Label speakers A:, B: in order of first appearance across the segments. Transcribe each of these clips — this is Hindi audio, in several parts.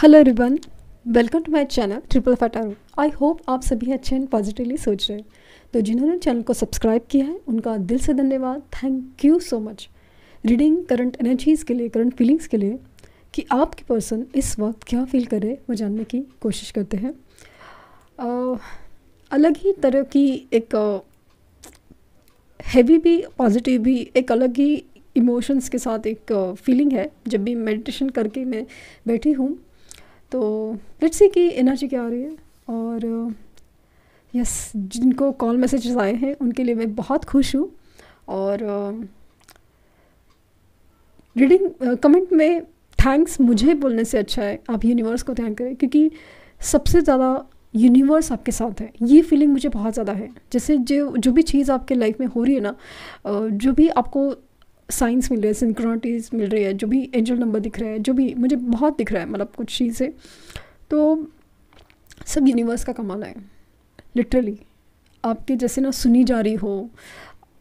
A: हेलो रिबन welcome to my channel triple फटारो आई होप आप सभी अच्छे एंड पॉजिटिवली सोच रहे हैं तो जिन्होंने चैनल को सब्सक्राइब किया है उनका दिल से धन्यवाद thank you so much reading current energies के लिए करंट फीलिंग्स के लिए कि आपके पर्सन इस वक्त क्या फील कर रहे वो जानने की कोशिश करते हैं uh, अलग ही तरह की एक हैवी uh, भी पॉजिटिव भी एक अलग ही इमोशंस के साथ एक फीलिंग uh, है जब भी मेडिटेशन करके मैं बैठी हूँ तो लेट्स सी की एनर्जी क्या आ रही है और यस जिनको कॉल मैसेजेस आए हैं उनके लिए मैं बहुत खुश हूँ और रीडिंग कमेंट में थैंक्स मुझे बोलने से अच्छा है आप यूनिवर्स को थैंक करें क्योंकि सबसे ज़्यादा यूनिवर्स आपके साथ है ये फीलिंग मुझे बहुत ज़्यादा है जैसे जो जो भी चीज़ आपके लाइफ में हो रही है ना जो भी आपको साइंस मिल रहे हैं सिंक्रोनिटीज मिल रही है जो भी एंजल नंबर दिख रहा है जो भी मुझे बहुत दिख रहा है मतलब कुछ चीज़ें तो सब यूनिवर्स का कमाल है लिटरली आपके जैसे ना सुनी जा रही हो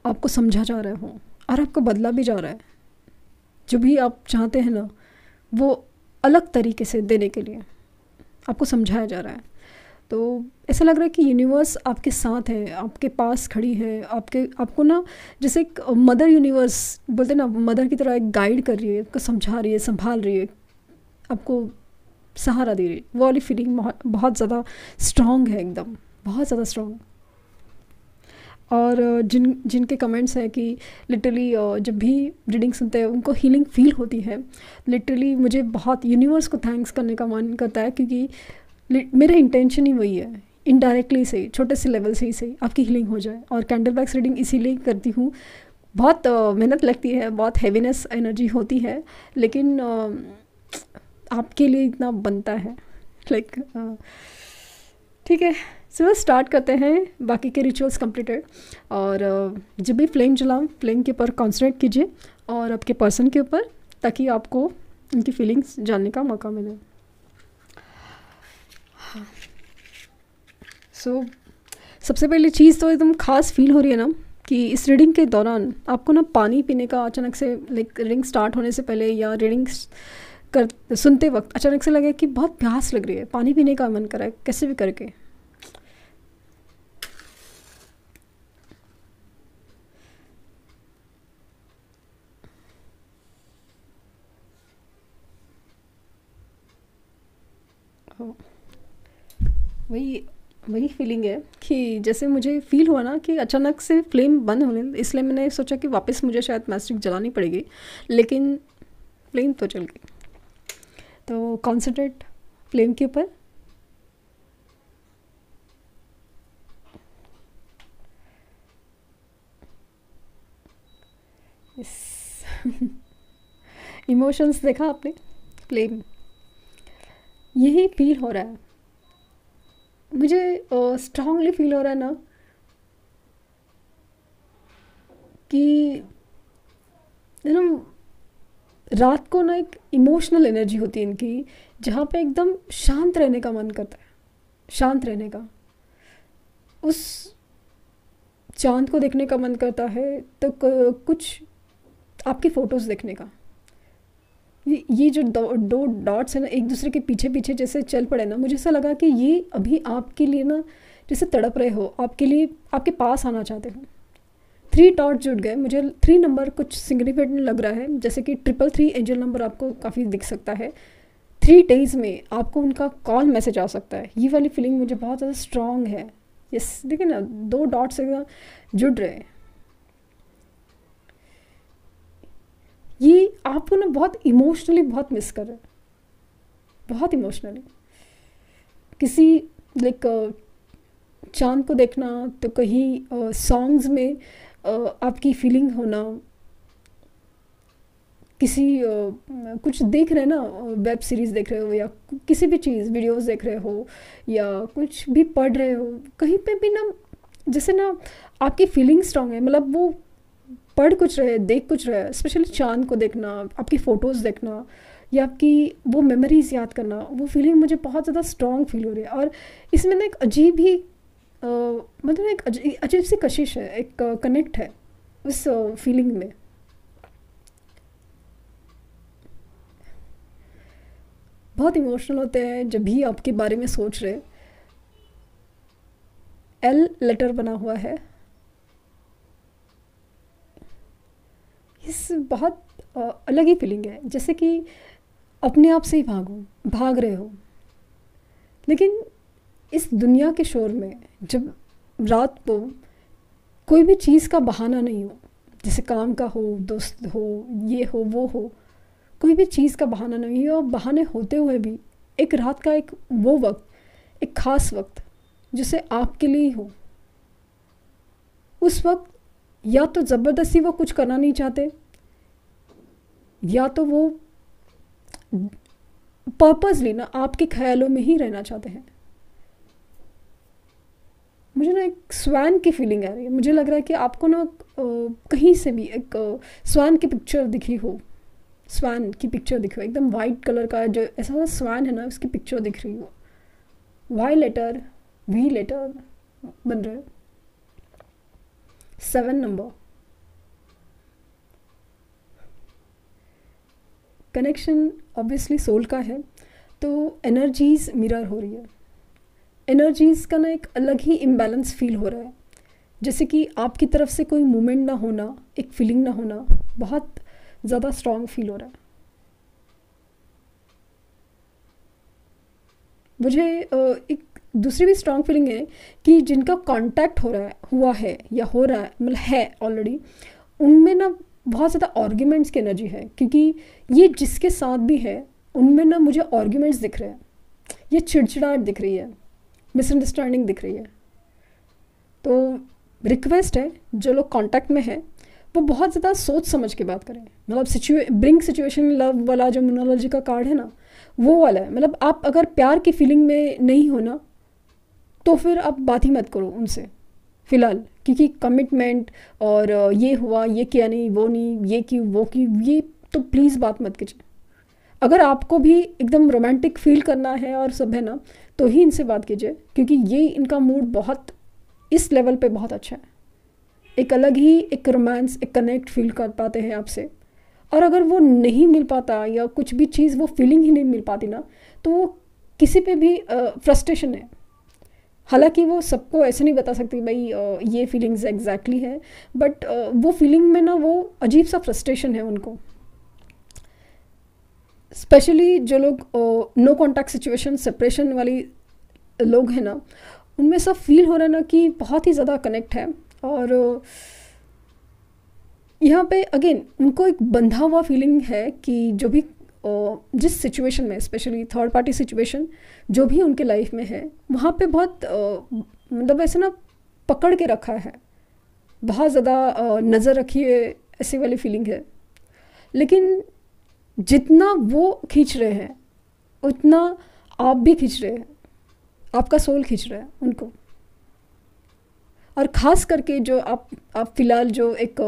A: आपको समझा जा रहा हो और आपको बदला भी जा रहा है जो भी आप चाहते हैं ना वो अलग तरीके से देने के लिए आपको समझाया जा रहा है तो ऐसा लग रहा है कि यूनिवर्स आपके साथ है आपके पास खड़ी है आपके आपको ना जैसे एक मदर यूनिवर्स बोलते हैं ना मदर की तरह एक गाइड कर रही है आपको समझा रही है संभाल रही है आपको सहारा दे रही है वो वाली फीलिंग बहुत ज़्यादा स्ट्रांग है एकदम बहुत ज़्यादा स्ट्रांग और जिन जिनके कमेंट्स हैं कि लिटरली जब भी रीडिंग सुनते हैं उनको हीलिंग फील होती है लिटरली मुझे बहुत यूनिवर्स को थैंक्स करने का मन करता है क्योंकि मेरा इंटेंशन ही वही है इनडायरेक्टली सही छोटे से लेवल से ही सही आपकी हीलिंग हो जाए और कैंडल वैक्स रीडिंग इसीलिए करती हूँ बहुत मेहनत लगती है बहुत हैवीनेस एनर्जी होती है लेकिन आपके लिए इतना बनता है लाइक ठीक है सो स्टार्ट करते हैं बाकी के रिचुअल्स कंप्लीटेड और जब भी फ्लेम जलाओ फ्लेम के ऊपर कॉन्सनट्रेट कीजिए और आपके पर्सन के ऊपर ताकि आपको उनकी फीलिंग्स जानने का मौका मिले सो so, सबसे पहले चीज़ तो एकदम खास फील हो रही है ना कि इस रीडिंग के दौरान आपको ना पानी पीने का अचानक से लाइक रीडिंग स्टार्ट होने से पहले या रीडिंग कर सुनते वक्त अचानक से लगे कि बहुत प्यास लग रही है पानी पीने का मन करा है कैसे भी करके वही वही फीलिंग है कि जैसे मुझे फील हुआ ना कि अचानक से फ्लेम बंद होने इसलिए मैंने सोचा कि वापस मुझे शायद मैस्टिक जलानी पड़ेगी लेकिन फ्लेम तो चल गई तो कॉन्सेंट्रेट फ्लेम के ऊपर इमोशंस देखा आपने फ्लेम यही फील हो रहा है मुझे स्ट्रांगली फील हो रहा है ना कि ना रात को ना एक इमोशनल एनर्जी होती है इनकी जहाँ पे एकदम शांत रहने का मन करता है शांत रहने का उस चांद को देखने का मन करता है तो कुछ आपकी फ़ोटोज़ देखने का ये जो दो दो डॉट्स हैं ना एक दूसरे के पीछे पीछे जैसे चल पड़े ना मुझे ऐसा लगा कि ये अभी आपके लिए ना जैसे तड़प रहे हो आपके लिए आपके पास आना चाहते हो थ्री डॉट जुड़ गए मुझे थ्री नंबर कुछ सिग्निफिकेंट लग रहा है जैसे कि ट्रिपल थ्री एंजल नंबर आपको काफ़ी दिख सकता है थ्री डेज में आपको उनका कॉल मैसेज आ सकता है ये वाली फीलिंग मुझे बहुत ज़्यादा स्ट्रॉन्ग है यस देखिए ना दो डॉट्स एकदम जुड़ रहे हैं ये आपको ना बहुत इमोशनली बहुत मिस कर रहे बहुत इमोशनली किसी लाइक चांद को देखना तो कहीं सॉन्ग्स में आपकी फीलिंग होना किसी कुछ देख रहे ना वेब सीरीज़ देख रहे हो या किसी भी चीज़ वीडियोस देख रहे हो या कुछ भी पढ़ रहे हो कहीं पे भी ना जैसे ना आपकी फीलिंग स्ट्रांग है मतलब वो पढ़ कुछ रहे देख कुछ रहे स्पेशली चांद को देखना आपकी फ़ोटोज़ देखना या आपकी वो मेमोरीज़ याद करना वो फीलिंग मुझे बहुत ज़्यादा स्ट्रॉन्ग फील हो रही है और इसमें ना एक अजीब ही आ, मतलब एक अजीब, अजीब सी कशिश है एक कनेक्ट है उस फीलिंग में बहुत इमोशनल होते हैं जब भी आपके बारे में सोच रहे एल लेटर बना हुआ है इस बहुत अलग ही फीलिंग है जैसे कि अपने आप से ही भागो भाग रहे हो लेकिन इस दुनिया के शोर में जब रात को कोई भी चीज़ का बहाना नहीं हो जैसे काम का हो दोस्त हो ये हो वो हो कोई भी चीज़ का बहाना नहीं हो और बहाने होते हुए भी एक रात का एक वो वक्त एक ख़ास वक्त जिसे आपके लिए हो उस वक्त या तो ज़बरदस्ती वो कुछ करना नहीं चाहते या तो वो पर्पज़ली ना आपके ख्यालों में ही रहना चाहते हैं मुझे ना एक स्वैन की फीलिंग आ रही है मुझे लग रहा है कि आपको ना कहीं से भी एक स्वैन की पिक्चर दिखी हो स्वैन की पिक्चर दिखी हो एकदम वाइट कलर का जो ऐसा स्वैन है ना उसकी पिक्चर दिख रही हो वाई लेटर वी लेटर बन रहे हो seven number connection obviously soul का है तो एनर्जीज मिरर हो रही है एनर्जीज़ का ना एक अलग ही इम्बैलेंस फील हो रहा है जैसे कि आपकी तरफ से कोई मूवमेंट ना होना एक फीलिंग ना होना बहुत ज़्यादा स्ट्रांग फील हो रहा है मुझे एक दूसरी भी स्ट्रांग फीलिंग है कि जिनका कांटेक्ट हो रहा है हुआ है या हो रहा है मतलब है ऑलरेडी उनमें ना बहुत ज़्यादा आर्ग्यूमेंट्स की एनर्जी है क्योंकि ये जिसके साथ भी है उनमें ना मुझे आर्ग्यूमेंट्स दिख रहे हैं ये चिड़चिड़ाहट दिख रही है मिसअंडरस्टैंडिंग दिख रही है तो रिक्वेस्ट है जो लोग कॉन्टैक्ट में है वो बहुत ज़्यादा सोच समझ के बात करें मतलब सिचुए ब्रिंग सिचुएशन लव वाला जो मोनोलॉजी का कार्ड है ना वो वाला है मतलब आप अगर प्यार की फीलिंग में नहीं हो ना तो फिर आप बात ही मत करो उनसे फ़िलहाल क्योंकि कमिटमेंट और ये हुआ ये किया नहीं वो नहीं ये की वो की ये तो प्लीज़ बात मत कीजिए अगर आपको भी एकदम रोमांटिक फील करना है और सब है ना तो ही इनसे बात कीजिए क्योंकि ये इनका मूड बहुत इस लेवल पे बहुत अच्छा है एक अलग ही एक रोमांस एक कनेक्ट फील कर पाते हैं आपसे और अगर वो नहीं मिल पाता या कुछ भी चीज़ वो फीलिंग ही नहीं मिल पाती ना तो वो किसी पे भी फ्रस्ट्रेशन है हालांकि वो सबको ऐसे नहीं बता सकती भाई ये फीलिंग्स एग्जैक्टली है बट वो फीलिंग में ना वो अजीब सा फ्रस्ट्रेशन है उनको स्पेशली जो लोग नो कॉन्टैक्ट सिचुएशन सेपरेशन वाली लोग हैं ना उनमें सब फील हो रहा है ना कि बहुत ही ज़्यादा कनेक्ट है और यहाँ पे अगेन उनको एक बंधा हुआ फीलिंग है कि जो भी जिस सिचुएशन में स्पेशली थर्ड पार्टी सिचुएशन जो भी उनके लाइफ में है वहाँ पे बहुत मतलब ऐसे ना पकड़ के रखा है बहुत ज़्यादा नज़र रखी है ऐसी वाली फीलिंग है लेकिन जितना वो खींच रहे हैं उतना आप भी खींच रहे हैं आपका सोल खींच रहा है उनको और ख़ास करके जो आप आप फिलहाल जो एक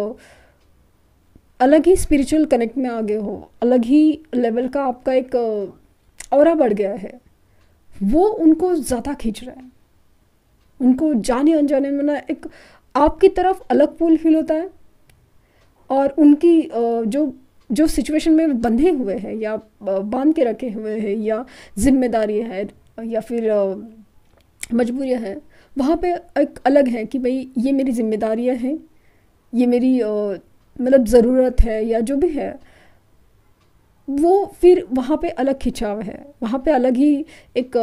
A: अलग ही स्पिरिचुअल कनेक्ट में आ गए हो अलग ही लेवल का आपका एक और बढ़ गया है वो उनको ज़्यादा खींच रहा है उनको जाने अनजाने में ना एक आपकी तरफ अलग पुल फील होता है और उनकी जो जो सिचुएशन में बंधे हुए हैं या बांध के रखे हुए हैं या जिम्मेदारी है या फिर मजबूरियाँ हैं वहाँ पे एक अलग है कि भाई ये मेरी जिम्मेदारियाँ हैं ये मेरी मतलब ज़रूरत है या जो भी है वो फिर वहाँ पे अलग खिंचाव है वहाँ पे अलग ही एक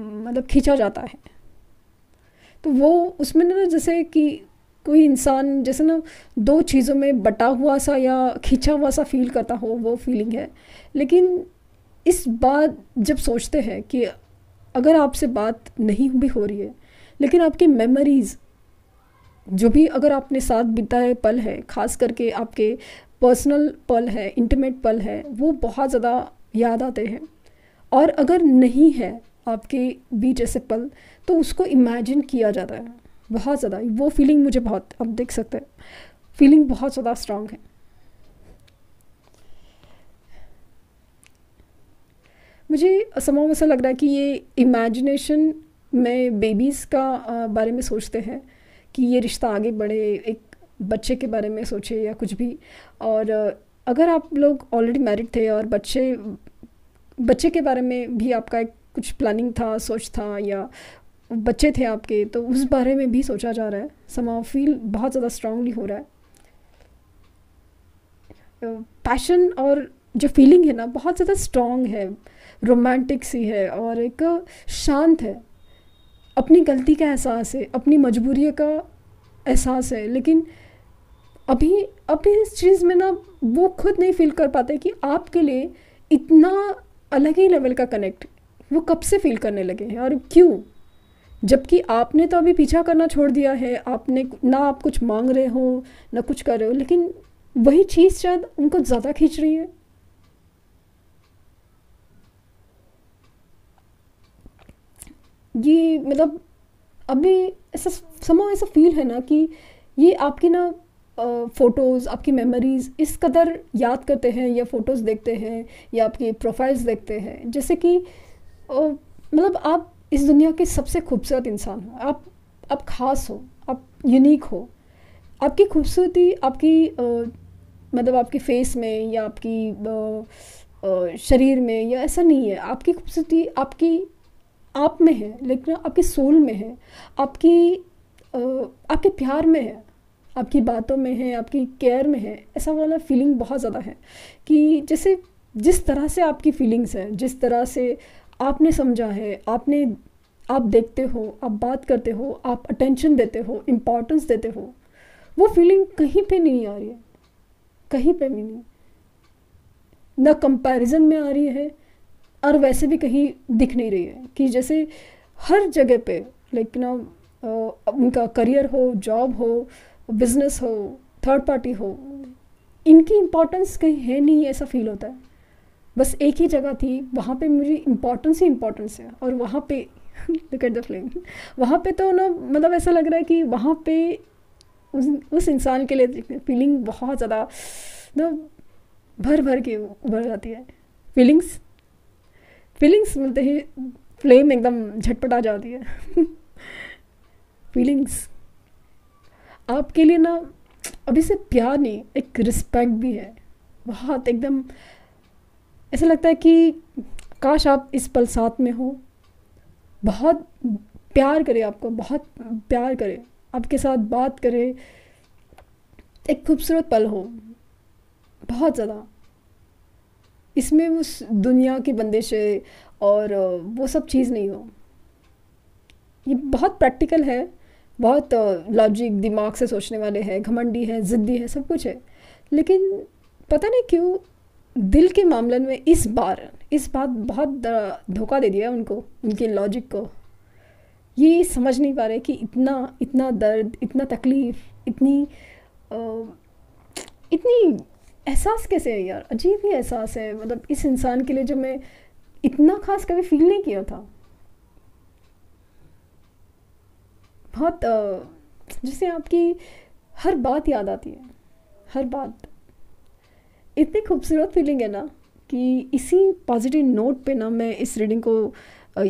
A: मतलब खींचा जाता है तो वो उसमें ना जैसे कि कोई इंसान जैसे ना दो चीज़ों में बटा हुआ सा या खींचा हुआ सा फील करता हो वो फीलिंग है लेकिन इस बात जब सोचते हैं कि अगर आपसे बात नहीं भी हो रही है लेकिन आपकी मेमोरीज़ जो भी अगर आपने साथ बिताए पल है खास करके आपके पर्सनल पल है इंटीमेट पल है वो बहुत ज़्यादा याद आते हैं और अगर नहीं है आपके बीच ऐसे पल तो उसको इमेजिन किया जाता है बहुत ज़्यादा वो फीलिंग मुझे बहुत आप देख सकते हैं फीलिंग बहुत ज़्यादा स्ट्रांग है मुझे समा ऐसा लग रहा है कि ये इमेजिनेशन में बेबीज़ का बारे में सोचते हैं कि ये रिश्ता आगे बढ़े एक बच्चे के बारे में सोचे या कुछ भी और अगर आप लोग ऑलरेडी मैरिड थे और बच्चे बच्चे के बारे में भी आपका एक कुछ प्लानिंग था सोच था या बच्चे थे आपके तो उस बारे में भी सोचा जा रहा है समाव फील बहुत ज़्यादा स्ट्रांगली हो रहा है पैशन और जो फीलिंग है ना बहुत ज़्यादा स्ट्रांग है रोमांटिक सी है और एक शांत है अपनी गलती का एहसास है अपनी मजबूरी का एहसास है लेकिन अभी अभी इस चीज़ में ना वो खुद नहीं फील कर पाते कि आपके लिए इतना अलग ही लेवल का कनेक्ट वो कब से फील करने लगे हैं और क्यों जबकि आपने तो अभी पीछा करना छोड़ दिया है आपने ना आप कुछ मांग रहे हो ना कुछ कर रहे हो लेकिन वही चीज़ शायद उनको ज़्यादा खींच रही है ये मतलब अभी ऐसा समा ऐसा फील है ना कि ये आपकी ना फ़ोटोज़ आपकी मेमोरीज़ इस कदर याद करते हैं या फ़ोटोज़ देखते हैं या आपकी प्रोफाइल्स देखते हैं जैसे कि मतलब आप इस दुनिया के सबसे खूबसूरत इंसान हो आप आप खास हो आप यूनिक हो आपकी खूबसूरती आपकी मतलब आपके फेस में या आपकी शरीर में या ऐसा नहीं है आपकी खूबसूरती आपकी आप में है लेकिन आपके सोल में है आपकी आपके प्यार में है आपकी बातों में है आपकी केयर में है ऐसा वाला फीलिंग बहुत ज़्यादा है कि जैसे जिस तरह से आपकी फीलिंग्स हैं जिस तरह से आपने समझा है आपने आप देखते हो आप बात करते हो आप अटेंशन देते हो इम्पोर्टेंस देते हो वो फीलिंग कहीं पे नहीं आ रही है कहीं पे भी नहीं ना कंपैरिजन में आ रही है और वैसे भी कहीं दिख नहीं रही है कि जैसे हर जगह पे लाइक ना उनका करियर हो जॉब हो बिजनेस हो थर्ड पार्टी हो इनकी इम्पोर्टेंस कहीं है नहीं ऐसा फील होता है बस एक ही जगह थी वहाँ पे मुझे इम्पोर्टेंस ही इम्पोर्टेंस है और वहाँ पे लुक एट द फ्लेम वहाँ पे तो ना मतलब ऐसा लग रहा है कि वहाँ पे उस उस इंसान के लिए फीलिंग बहुत ज़्यादा ना भर भर के उभर जाती है फीलिंग्स फीलिंग्स मिलते ही फ्लेम एकदम झटपट आ जाती है फीलिंग्स आपके लिए ना अभी से प्यार नहीं एक रिस्पेक्ट भी है बहुत एकदम ऐसा लगता है कि काश आप इस पल साथ में हो बहुत प्यार करे आपको बहुत प्यार करे आपके साथ बात करे एक खूबसूरत पल हो बहुत ज़्यादा इसमें उस दुनिया की बंदिश और वो सब चीज़ नहीं हो ये बहुत प्रैक्टिकल है बहुत लॉजिक दिमाग से सोचने वाले हैं घमंडी है ज़िद्दी है सब कुछ है लेकिन पता नहीं क्यों दिल के मामले में इस बार इस बात बहुत धोखा दे दिया उनको उनके लॉजिक को ये समझ नहीं पा रहे कि इतना इतना दर्द इतना तकलीफ़ इतनी आ, इतनी एहसास कैसे है यार अजीब ही एहसास है मतलब इस इंसान के लिए जब मैं इतना खास कभी फील नहीं किया था बहुत जैसे आपकी हर बात याद आती है हर बात इतनी खूबसूरत फीलिंग है ना कि इसी पॉजिटिव नोट पे ना मैं इस रीडिंग को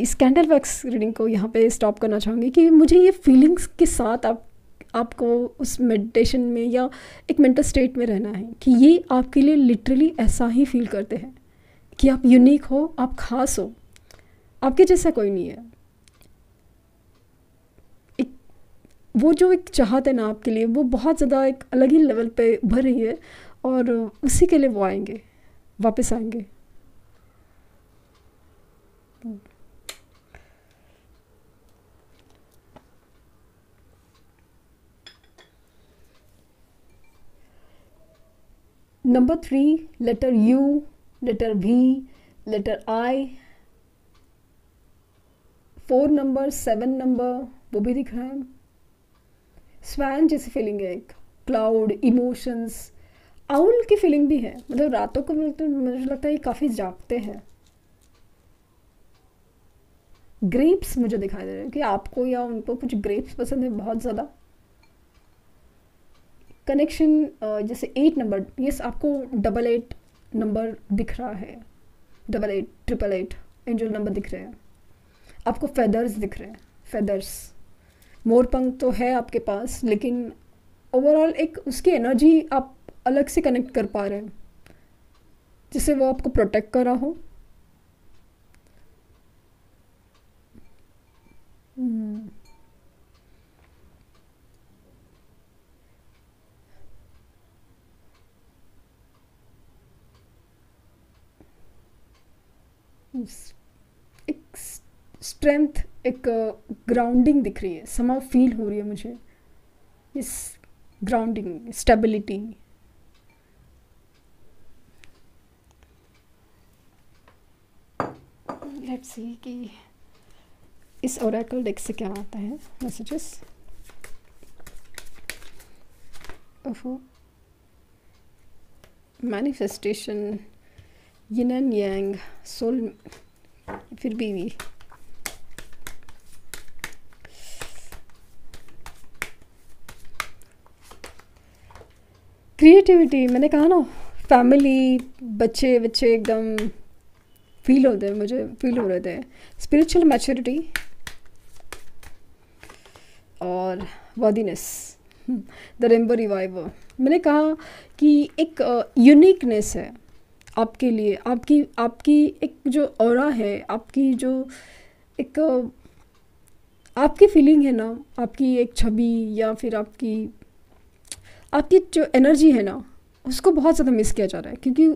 A: इस कैंडल वैक्स रीडिंग को यहाँ पे स्टॉप करना चाहूँगी कि मुझे ये फीलिंग्स के साथ आप आपको उस मेडिटेशन में या एक मेंटल स्टेट में रहना है कि ये आपके लिए लिटरली ऐसा ही फील करते हैं कि आप यूनिक हो आप खास हो आपके जैसा कोई नहीं है एक वो जो एक चाहत है ना आपके लिए वो बहुत ज़्यादा एक अलग ही लेवल पे उभर रही है और उसी के लिए वो आएंगे वापस आएंगे number three letter U letter V letter I four number seven number वो भी दिख रहा है स्वैन जैसी फीलिंग है एक क्लाउड इमोशंस आउल की फीलिंग भी है मतलब रातों को मुझे लगता है ये काफ़ी जागते हैं ग्रेप्स मुझे दिखाई दे रहे हैं कि आपको या उनको कुछ ग्रेप्स पसंद है बहुत ज़्यादा कनेक्शन uh, जैसे एट नंबर ये आपको डबल एट नंबर दिख रहा है double eight triple eight angel number दिख रहे हैं आपको फेदर्स दिख रहे हैं फेदर्स मोरपंख तो है आपके पास लेकिन ओवरऑल एक उसकी एनर्जी आप अलग से कनेक्ट कर पा रहे हैं जिससे वो आपको प्रोटेक्ट कर रहा हो एक स्ट्रेंथ एक ग्राउंडिंग uh, दिख रही है समा फील हो रही है मुझे इस ग्राउंडिंग स्टेबिलिटी लेट्स सी कि इस ओरेकल डेक से क्या आता है messages manifestation yin and yang soul फिर भी क्रिएटिविटी मैंने कहा ना फैमिली बच्चे बच्चे एकदम फील होते हैं मुझे फील हो रहे थे स्पिरिचुअल मैच्योरिटी और वर्दीनेस द रेम्बो रिवाइव मैंने कहा कि एक यूनिकनेस uh, है आपके लिए आपकी आपकी एक जो और है आपकी जो एक आपकी फीलिंग है ना आपकी एक छवि या फिर आपकी आपकी जो एनर्जी है ना उसको बहुत ज़्यादा मिस किया जा रहा है क्योंकि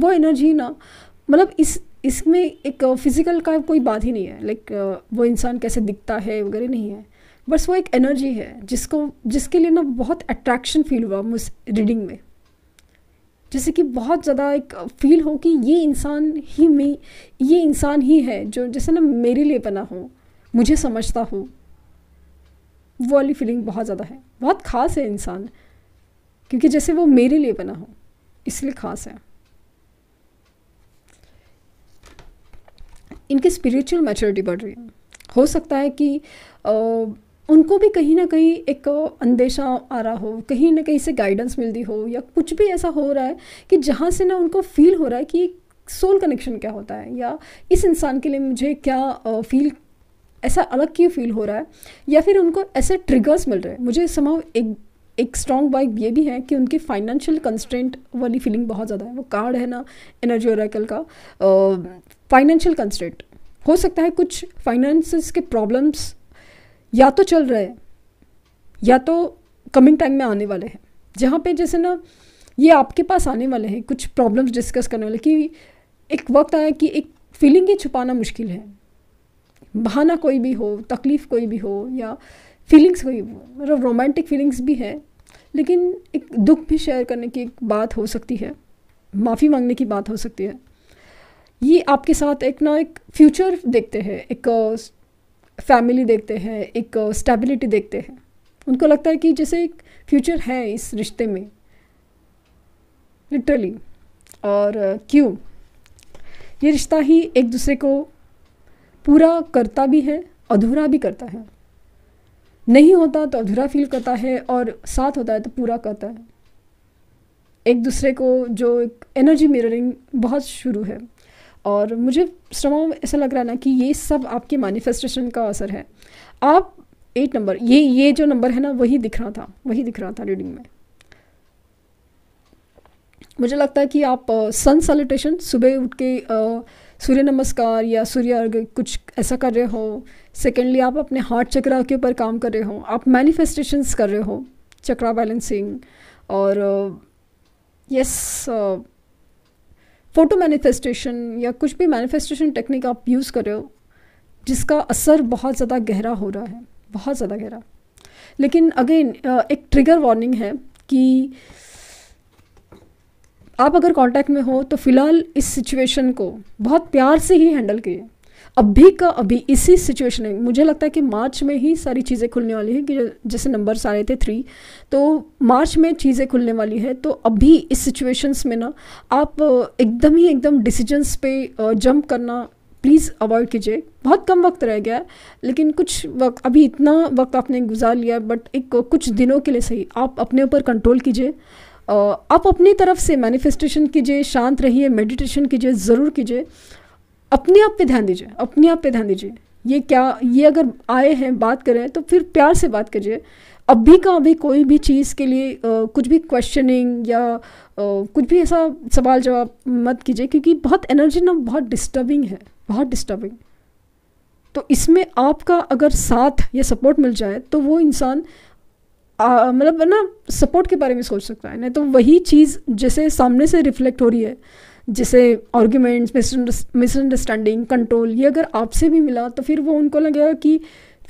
A: वो एनर्जी ना मतलब इस इसमें एक फिज़िकल का कोई बात ही नहीं है लाइक वो इंसान कैसे दिखता है वगैरह नहीं है बस वो एक एनर्जी है जिसको जिसके लिए ना बहुत अट्रैक्शन फील हुआ मुझ रीडिंग में जैसे कि बहुत ज़्यादा एक फील हो कि ये इंसान ही में ये इंसान ही है जो जैसे ना मेरे लिए बना हो मुझे समझता हो वो वाली फीलिंग बहुत ज़्यादा है बहुत ख़ास है इंसान क्योंकि जैसे वो मेरे लिए बना हो इसलिए ख़ास है इनकी स्पिरिचुअल मैच्योरिटी बढ़ रही है हो सकता है कि आ, उनको भी कहीं ना कहीं एक अंदेशा आ रहा हो कहीं ना कहीं से गाइडेंस मिलती हो या कुछ भी ऐसा हो रहा है कि जहाँ से ना उनको फील हो रहा है कि सोल कनेक्शन क्या होता है या इस इंसान के लिए मुझे क्या फील ऐसा अलग क्यों फील हो रहा है या फिर उनको ऐसे ट्रिगर्स मिल रहे हैं मुझे समाव एक एक स्ट्रॉन्ग बाइक ये भी है कि उनकी फाइनेंशियल कंस्टेंट वाली फीलिंग बहुत ज़्यादा है वो कार्ड है ना एनर्जी ओरेकल का फाइनेंशियल कंस्टेंट हो सकता है कुछ फाइनेंस के प्रॉब्लम्स या तो चल रहे हैं या तो कमिंग टाइम में आने वाले हैं जहाँ पे जैसे ना ये आपके पास आने वाले हैं कुछ प्रॉब्लम्स डिस्कस करने वाले कि एक वक्त आया कि एक फीलिंग ही छुपाना मुश्किल है बहाना कोई भी हो तकलीफ़ कोई भी हो या फीलिंग्स कोई मतलब रोमांटिक फीलिंग्स भी है लेकिन एक दुख भी शेयर करने की एक बात हो सकती है माफ़ी मांगने की बात हो सकती है ये आपके साथ एक ना एक फ्यूचर देखते हैं एक फैमिली देखते हैं एक स्टेबिलिटी देखते हैं उनको लगता है कि जैसे एक फ्यूचर है इस रिश्ते में लिटरली और क्यों ये रिश्ता ही एक दूसरे को पूरा करता भी है अधूरा भी करता है नहीं होता तो अधूरा फील करता है और साथ होता है तो पूरा करता है एक दूसरे को जो एक एनर्जी मिररिंग बहुत शुरू है और मुझे स्ट्रमा में ऐसा लग रहा है ना कि ये सब आपके मैनिफेस्टेशन का असर है आप एट नंबर ये ये जो नंबर है ना वही दिख रहा था वही दिख रहा था रीडिंग में मुझे लगता है कि आप सन सैल्यूटेशन सुबह उठ के सूर्य नमस्कार या सूर्य अर्घ कुछ ऐसा कर रहे हो सेकेंडली आप अपने हार्ट चक्रा के ऊपर काम कर रहे हो आप मैनिफेस्टेशंस कर रहे हो चक्रा बैलेंसिंग और yes uh, yes, uh, photo manifestation या कुछ भी मैनिफेस्टेशन टेक्निक आप यूज़ कर रहे हो जिसका असर बहुत ज़्यादा गहरा हो रहा है बहुत ज़्यादा गहरा लेकिन अगेन एक ट्रिगर वार्निंग है कि आप अगर कांटेक्ट में हो तो फ़िलहाल इस सिचुएशन को बहुत प्यार से ही हैंडल किए अभी का अभी इसी सिचुएशन में मुझे लगता है कि मार्च में ही सारी चीज़ें खुलने वाली हैं कि जैसे नंबर्स आ रहे थे थ्री तो मार्च में चीज़ें खुलने वाली है तो अभी इस सिचुएशंस में ना आप एकदम ही एकदम डिसीजंस पे जंप करना प्लीज़ अवॉइड कीजिए बहुत कम वक्त रह गया है लेकिन कुछ वक्त अभी इतना वक्त आपने गुजार लिया बट एक कुछ दिनों के लिए सही आप अपने ऊपर कंट्रोल कीजिए आप अपनी तरफ से मैनिफेस्टेशन कीजिए शांत रहिए मेडिटेशन कीजिए ज़रूर कीजिए अपने आप पे ध्यान दीजिए अपने आप पे ध्यान दीजिए ये क्या ये अगर आए हैं बात करें तो फिर प्यार से बात करिए अभी का अभी कोई भी चीज़ के लिए आ, कुछ भी क्वेश्चनिंग या आ, कुछ भी ऐसा सवाल जवाब मत कीजिए क्योंकि बहुत एनर्जी ना बहुत डिस्टर्बिंग है बहुत डिस्टर्बिंग तो इसमें आपका अगर साथ या सपोर्ट मिल जाए तो वो इंसान मतलब ना सपोर्ट के बारे में सोच सकता है नहीं तो वही चीज़ जैसे सामने से रिफ्लेक्ट हो रही है जैसे आर्ग्यूमेंट्स मिसअंडरस्टैंडिंग कंट्रोल ये अगर आपसे भी मिला तो फिर वो उनको लगेगा कि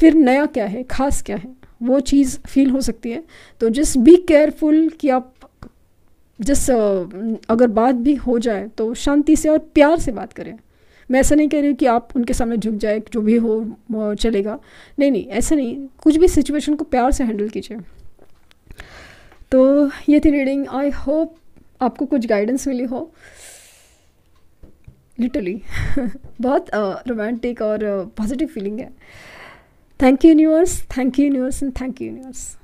A: फिर नया क्या है ख़ास क्या है वो चीज़ फील हो सकती है तो जस्ट बी केयरफुल कि आप जस्ट अगर बात भी हो जाए तो शांति से और प्यार से बात करें मैं ऐसा नहीं कह रही हूँ कि आप उनके सामने झुक जाए जो भी हो चलेगा नहीं नहीं ऐसा नहीं कुछ भी सिचुएशन को प्यार से हैंडल कीजिए तो ये थी रीडिंग आई होप आपको कुछ गाइडेंस मिली हो लिटरली बहुत रोमांटिक और पॉजिटिव फीलिंग है thank you universe thank you universe and thank you universe